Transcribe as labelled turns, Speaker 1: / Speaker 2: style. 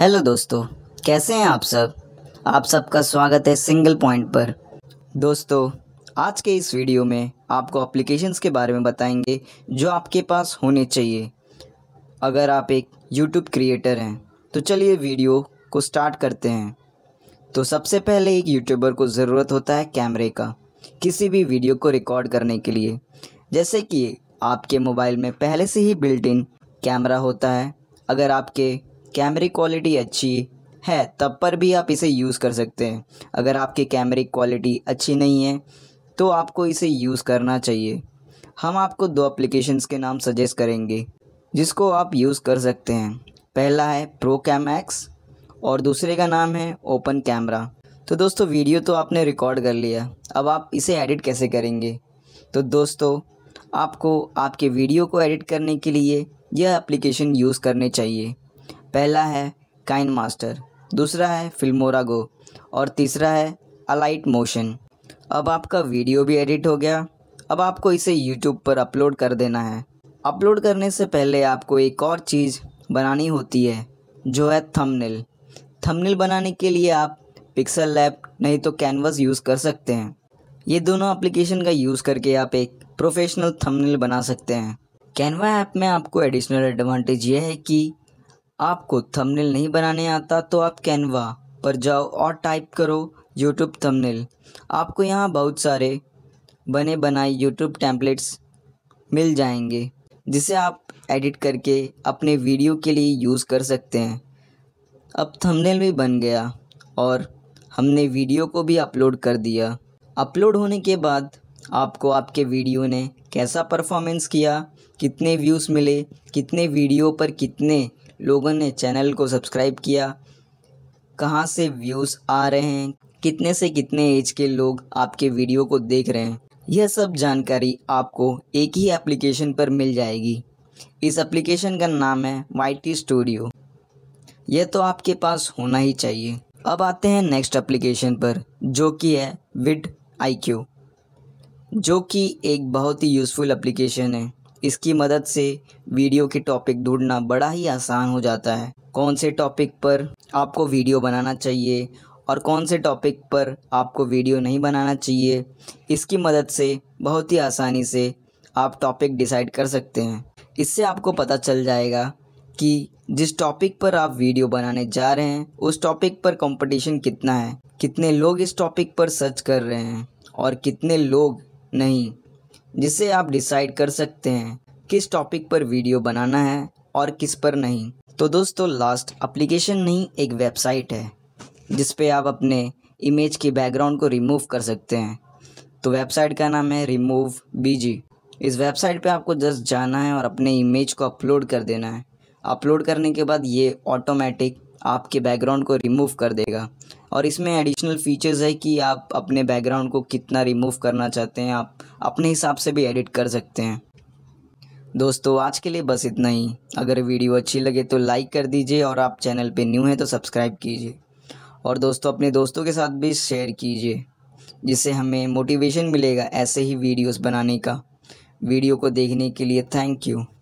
Speaker 1: hello दोस्तों कैसे हैं आप सब आप सबका स्वागत है सिंगल पॉइंट पर दोस्तों आज के इस वीडियो में आपको एप्लीकेशंस के बारे में बताएंगे जो आपके पास होने चाहिए अगर आप एक यूट्यूब क्रिएटर हैं तो चलिए वीडियो को स्टार्ट करते हैं तो सबसे पहले एक यूट्यूबर को ज़रूरत होता है कैमरे का किसी भी वीडियो को रिकॉर्ड करने के लिए जैसे कि आपके मोबाइल में पहले से ही बिल्ट इन कैमरा होता है अगर आपके कैमरे क्वालिटी अच्छी है तब पर भी आप इसे यूज़ कर सकते हैं अगर आपकी कैमरे क्वालिटी अच्छी नहीं है तो आपको इसे यूज़ करना चाहिए हम आपको दो एप्लीकेशंस के नाम सजेस्ट करेंगे जिसको आप यूज़ कर सकते हैं पहला है प्रो कैम एक्स और दूसरे का नाम है ओपन कैमरा तो दोस्तों वीडियो तो आपने रिकॉर्ड कर लिया अब आप इसे एडिट कैसे करेंगे तो दोस्तों आपको आपके वीडियो को एडिट करने के लिए यह एप्लीकेशन यूज़ करने चाहिए पहला है काइन मास्टर दूसरा है फिल्मोरा गो और तीसरा है अलाइट मोशन अब आपका वीडियो भी एडिट हो गया अब आपको इसे यूट्यूब पर अपलोड कर देना है अपलोड करने से पहले आपको एक और चीज़ बनानी होती है जो है थंबनेल थंबनेल बनाने के लिए आप पिक्सल लैब नहीं तो कैनवस यूज़ कर सकते हैं ये दोनों एप्लीकेशन का यूज़ करके आप एक प्रोफेशनल थंबनेल बना सकते हैं कैनवा ऐप में आपको एडिशनल एडवांटेज ये है कि आपको थंबनेल नहीं बनाने आता तो आप कैनवा पर जाओ और टाइप करो यूट्यूब थंबनेल आपको यहाँ बहुत सारे बने बनाए यूट्यूब टैंपलेट्स मिल जाएंगे जिसे आप एडिट करके अपने वीडियो के लिए यूज़ कर सकते हैं अब थंबनेल भी बन गया और हमने वीडियो को भी अपलोड कर दिया अपलोड होने के बाद आपको आपके वीडियो ने कैसा परफॉर्मेंस किया कितने व्यूज़ मिले कितने वीडियो पर कितने लोगों ने चैनल को सब्सक्राइब किया कहाँ से व्यूज़ आ रहे हैं कितने से कितने एज के लोग आपके वीडियो को देख रहे हैं यह सब जानकारी आपको एक ही एप्लीकेशन पर मिल जाएगी इस एप्लीकेशन का नाम है वाई स्टूडियो यह तो आपके पास होना ही चाहिए अब आते हैं नेक्स्ट एप्लीकेशन पर जो कि है विड आई जो कि एक बहुत ही यूज़फुल एप्लीकेशन है इसकी मदद से वीडियो के टॉपिक ढूंढना बड़ा ही आसान हो जाता है कौन से टॉपिक पर आपको वीडियो बनाना चाहिए और कौन से टॉपिक पर आपको वीडियो नहीं बनाना चाहिए इसकी मदद से बहुत ही आसानी से आप टॉपिक डिसाइड कर सकते हैं इससे आपको पता चल जाएगा कि जिस टॉपिक पर आप वीडियो बनाने जा रहे हैं उस टॉपिक पर कंपटीशन कितना है कितने लोग इस टॉपिक पर सर्च कर रहे हैं और कितने लोग नहीं जिससे आप डिसाइड कर सकते हैं किस टॉपिक पर वीडियो बनाना है और किस पर नहीं तो दोस्तों लास्ट अप्लीकेशन नहीं एक वेबसाइट है जिस पे आप अपने इमेज के बैकग्राउंड को रिमूव कर सकते हैं तो वेबसाइट का नाम है रिमूव बीजी इस वेबसाइट पे आपको जस्ट जाना है और अपने इमेज को अपलोड कर देना है अपलोड करने के बाद ये ऑटोमेटिक आपके बैकग्राउंड को रिमूव कर देगा और इसमें एडिशनल फीचर्स है कि आप अपने बैकग्राउंड को कितना रिमूव करना चाहते हैं आप अपने हिसाब से भी एडिट कर सकते हैं दोस्तों आज के लिए बस इतना ही अगर वीडियो अच्छी लगे तो लाइक कर दीजिए और आप चैनल पर न्यू हैं तो सब्सक्राइब कीजिए और दोस्तों अपने दोस्तों के साथ भी शेयर कीजिए जिससे हमें मोटिवेशन मिलेगा ऐसे ही वीडियोस बनाने का वीडियो को देखने के लिए थैंक यू